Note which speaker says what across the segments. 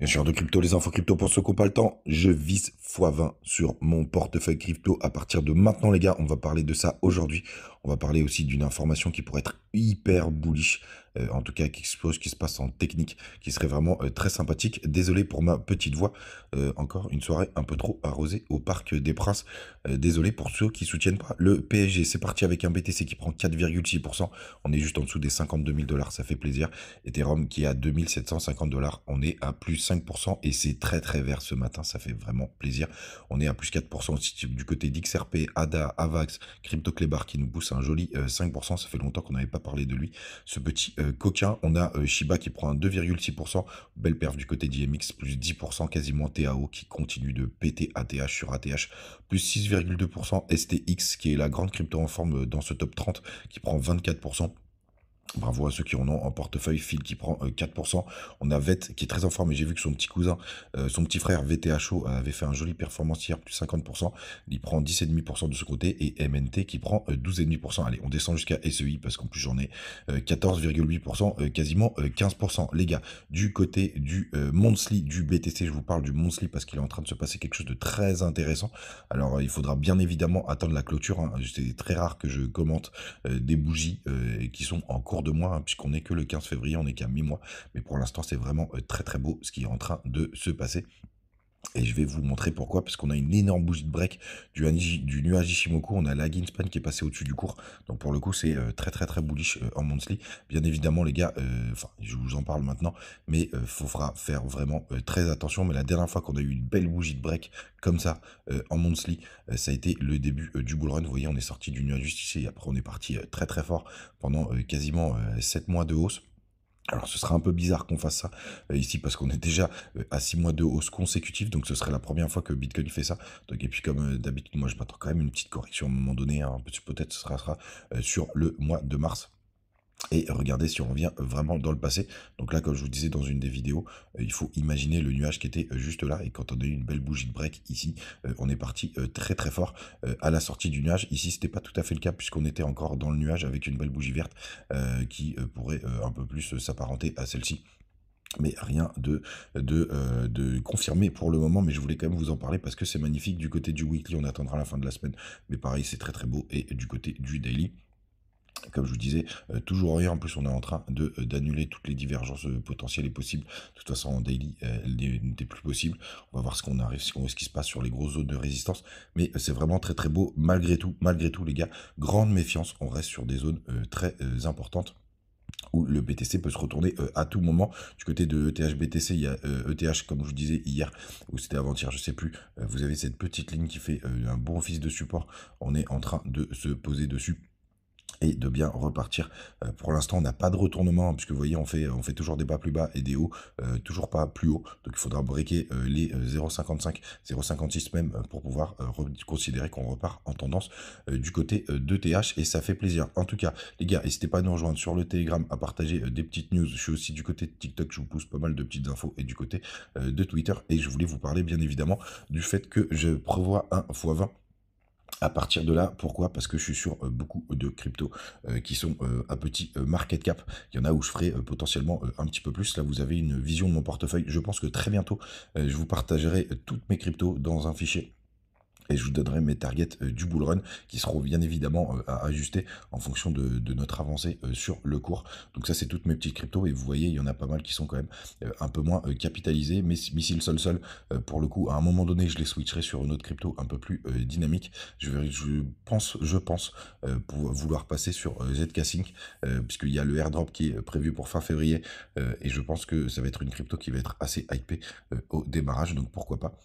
Speaker 1: Bien sûr, de crypto, les infos crypto pour ceux qui n'ont pas le temps, je vise x20 sur mon portefeuille crypto à partir de maintenant, les gars. On va parler de ça aujourd'hui. On va parler aussi d'une information qui pourrait être hyper bullish euh, en tout cas qui explose, qui se passe en technique, qui serait vraiment euh, très sympathique. Désolé pour ma petite voix, euh, encore une soirée un peu trop arrosée au Parc des Princes. désolé pour ceux qui soutiennent pas le PSG. C'est parti avec un BTC qui prend 4,6%. On est juste en dessous des 52 000 dollars, ça fait plaisir. Ethereum qui est à 2750 dollars, on est à plus 5% et c'est très très vert ce matin, ça fait vraiment plaisir. On est à plus 4% aussi du côté d'XRP, ADA, AVAX, CryptoClébar qui nous pousse un joli 5%. Ça fait longtemps qu'on n'avait pas parlé de lui. Ce petit euh, coquin. On a euh, Shiba qui prend un 2,6%. Belle perf du côté d'IMX, plus 10%, quasiment TAO qui continue de péter ATH sur ATH, plus 6,2%. STX qui est la grande crypto en forme euh, dans ce top 30 qui prend 24%. Bravo à ceux qui en ont en portefeuille. Phil qui prend 4%. Euh, on a VET qui est très en forme et j'ai vu que son petit cousin, euh, son petit frère VTHO euh, avait fait un joli performance hier, plus 50%. Il prend 10,5% de ce côté et MNT qui prend 12,5%. Allez, on descend jusqu'à SEI parce qu'en plus j'en ai 14,8%, quasiment 15%. Les gars, du côté du Monthly, du BTC, je vous parle du Monthly parce qu'il est en train de se passer quelque chose de très intéressant. Alors il faudra bien évidemment attendre la clôture. Hein. C'est très rare que je commente des bougies qui sont en cours de mois, hein, puisqu'on n'est que le 15 février, on n'est qu'à mi-mois. Mais pour l'instant, c'est vraiment euh, très très beau ce qui est en train de se passer. Et je vais vous montrer pourquoi, parce qu'on a une énorme bougie de break du, du nuage Ishimoku. On a la Ginspan qui est passé au-dessus du cours. Donc pour le coup, c'est euh, très très très bullish euh, en monthly. Bien évidemment, les gars, euh, enfin, je vous en parle maintenant, mais il faudra faire vraiment très attention. Mais la dernière fois qu'on a eu une belle bougie de break comme ça en monthly, ça a été le début du bull run. Vous voyez, on est sorti du nuage justicier après on est parti très très fort pendant quasiment 7 mois de hausse. Alors ce sera un peu bizarre qu'on fasse ça euh, ici parce qu'on est déjà euh, à 6 mois de hausse consécutive, donc ce serait la première fois que Bitcoin fait ça. Donc, et puis comme euh, d'habitude, moi je m'attends quand même une petite correction à un moment donné, hein. peut-être ce sera, sur le mois de mars. Et regardez si on revient vraiment dans le passé. Donc là, comme je vous disais dans une des vidéos, euh, il faut imaginer le nuage qui était euh, juste là. Et quand on a eu une belle bougie de break ici, euh, on est parti très très fort à la sortie du nuage. Ici, c'était pas tout à fait le cas puisqu'on était encore dans le nuage avec une belle bougie verte qui pourrait un peu plus s'apparenter à celle-ci mais rien de, de, de confirmé pour le moment, mais je voulais quand même vous en parler parce que c'est magnifique. Du côté du weekly, on attendra la fin de la semaine, mais pareil, c'est très très beau, et du côté du daily, comme je vous disais, euh, toujours rien. En plus, on est en train de euh, d'annuler toutes les divergences euh, potentielles et possibles. De toute façon, en daily, n'était plus possible. On va voir ce qu'on arrive, ce, qui se passe sur les grosses zones de résistance. Mais c'est vraiment très très beau malgré tout. Malgré tout, les gars, grande méfiance. On reste sur des zones très importantes où le BTC peut se retourner à tout moment. Du côté de ETH BTC, il y a ETH, e comme je vous disais hier, ou c'était avant-hier, je ne sais plus, vous avez cette petite ligne qui fait un bon office de support. On est en train de se poser dessus et de bien repartir. Euh, pour l'instant, on n'a pas de retournement, hein, puisque vous voyez, on fait, on fait toujours des bas plus bas et des hauts, euh, toujours pas plus haut. Donc il faudra breaker euh, les 0,55, 0,56 même pour pouvoir considérer qu'on repart en tendance du côté de TH et ça fait plaisir. En tout cas, les gars, n'hésitez pas à nous rejoindre sur le Telegram, à partager des petites news. Je suis aussi du côté de TikTok, je vous pousse pas mal de petites infos et du côté de Twitter. Et je voulais vous parler bien évidemment du fait que je prévois un x20 à partir de là. Pourquoi Parce que je suis sur euh, beaucoup de cryptos euh, qui sont à euh, petit market cap. Il y en a où je ferai potentiellement un petit peu plus. Là, vous avez une vision de mon portefeuille. Je pense que très bientôt, je vous partagerai toutes mes cryptos dans un fichier et je vous donnerai mes targets euh, du bull run qui seront bien évidemment euh, à ajuster en fonction de, notre avancée euh, sur le cours. Donc ça c'est toutes mes petites cryptos et vous voyez il y en a pas mal qui sont quand même un peu moins capitalisées, Mais missiles sol sol pour le coup à un moment donné je les switcherai sur une autre crypto un peu plus dynamique. Je, je pense je pense pour vouloir passer sur ZK Sync puisqu'il y a le airdrop qui est prévu pour fin février et je pense que ça va être une crypto qui va être assez hypée au démarrage donc pourquoi pas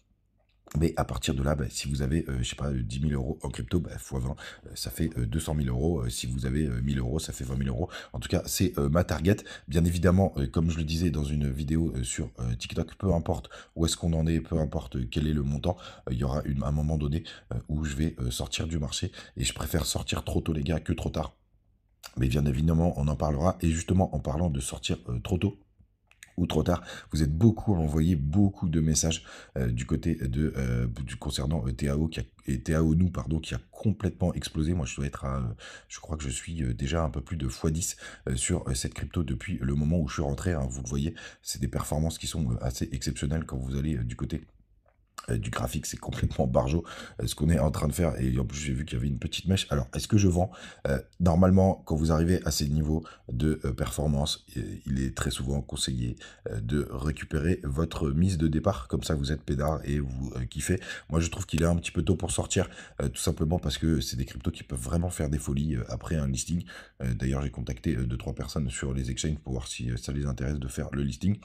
Speaker 1: mais à partir de là, bah, si vous avez, euh, je sais pas, 10 euh, 000 euros en crypto, bah, 20, euh, ça fait 200 000 euros. si vous avez 1 000 euros, ça fait 20 000 euros. En tout cas, c'est ma target. Bien évidemment, comme je le disais dans une vidéo sur TikTok, peu importe où est-ce qu'on en est, peu importe quel est le montant, il y aura un moment donné où je vais sortir du marché. Et je préfère sortir trop tôt, les gars, que trop tard. Mais bien évidemment, on en parlera. Et justement, en parlant de sortir trop tôt, ou trop tard. Vous êtes beaucoup à envoyer beaucoup de messages euh, du côté de euh, du, concernant euh, TAO qui a, et TAO nous pardon qui a complètement explosé. Moi, je dois être à, je crois que je suis déjà un peu plus de x10 sur cette crypto depuis le moment où je suis rentré. Hein, vous le voyez, c'est des performances qui sont assez exceptionnelles quand vous allez du côté euh, du graphique, c'est complètement barjo euh, ce qu'on est en train de faire. Et en plus, j'ai vu qu'il y avait une petite mèche. Alors, est-ce que je vends euh, Normalement, quand vous arrivez à ces niveaux de performance, il est très souvent conseillé de récupérer votre mise de départ. Comme ça, vous êtes pédard et vous kiffez. Moi, je trouve qu'il est un petit peu tôt pour sortir, tout simplement parce que c'est des cryptos qui peuvent vraiment faire des folies après un listing. D'ailleurs, j'ai contacté deux, trois personnes sur les exchanges pour voir si ça les intéresse de faire le listing.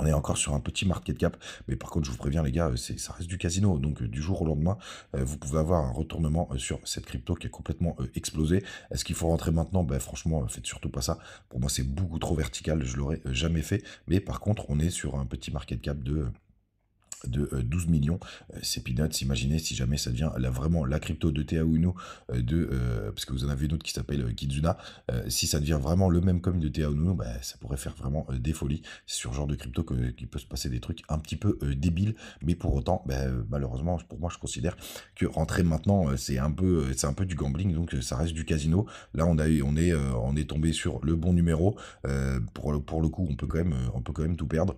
Speaker 1: On est encore sur un petit market cap, mais par contre, je vous préviens, les gars, euh, ça reste du casino. Donc, euh, du jour au lendemain, euh, vous pouvez avoir un retournement sur cette crypto qui a complètement explosé. Est-ce qu'il faut rentrer maintenant ben, Franchement, faites surtout pas ça. Pour moi, c'est beaucoup trop vertical. Je l'aurais jamais fait. Mais par contre, on est sur un petit market cap de de 12 euh, millions. Euh, c'est peanuts. Imaginez si jamais ça devient là, vraiment la crypto de Tea Uno, euh, de, parce que vous en avez une autre qui s'appelle Kizuna. si ça devient vraiment le même comme de Teo Uno, bah, ça pourrait faire vraiment des folies. sur ce genre de crypto qu'il peut se passer des trucs un petit peu débiles. Mais pour autant, bah, malheureusement, pour moi, je considère que rentrer maintenant, c'est un, peu, c'est un peu du gambling. Donc ça reste du casino. Là, on, a, on, est, on est tombé sur le bon numéro. pour, pour le coup, on peut quand même, on peut quand même tout perdre.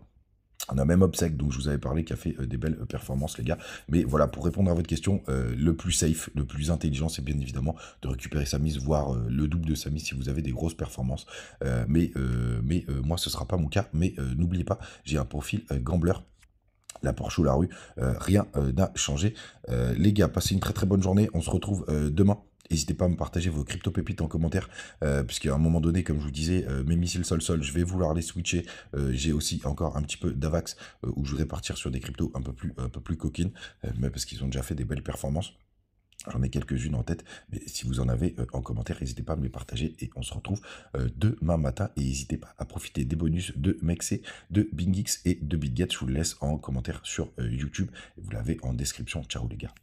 Speaker 1: On a même obsèque dont je vous avais parlé qui a fait euh, des belles euh, performances, les gars. Mais voilà, pour répondre à votre question, euh, le plus safe, le plus intelligent, c'est bien évidemment de récupérer sa mise, voire le double de sa mise si vous avez des grosses performances. mais mais moi, ce ne sera pas mon cas. Mais n'oubliez pas, j'ai un profil gambler la Porsche ou la rue, rien n'a changé. les gars, passez une très très bonne journée. On se retrouve demain. N'hésitez pas à me partager vos crypto pépites en commentaire, euh, puisqu'à un moment donné, comme je vous disais, euh, mes missiles sol-sol, je vais vouloir les switcher. Euh, j'ai aussi encore un petit peu d'Avax où je voudrais partir sur des cryptos un peu plus, un peu plus coquines, mais parce qu'ils ont déjà fait des belles performances. J'en ai quelques-unes en tête, mais si vous en avez en commentaire, n'hésitez pas à me les partager et on se retrouve demain matin. Et n'hésitez pas à profiter des bonus de Mexé, de BingX et de BitGet. Je vous le laisse en commentaire sur YouTube. Vous l'avez en description. Ciao les gars.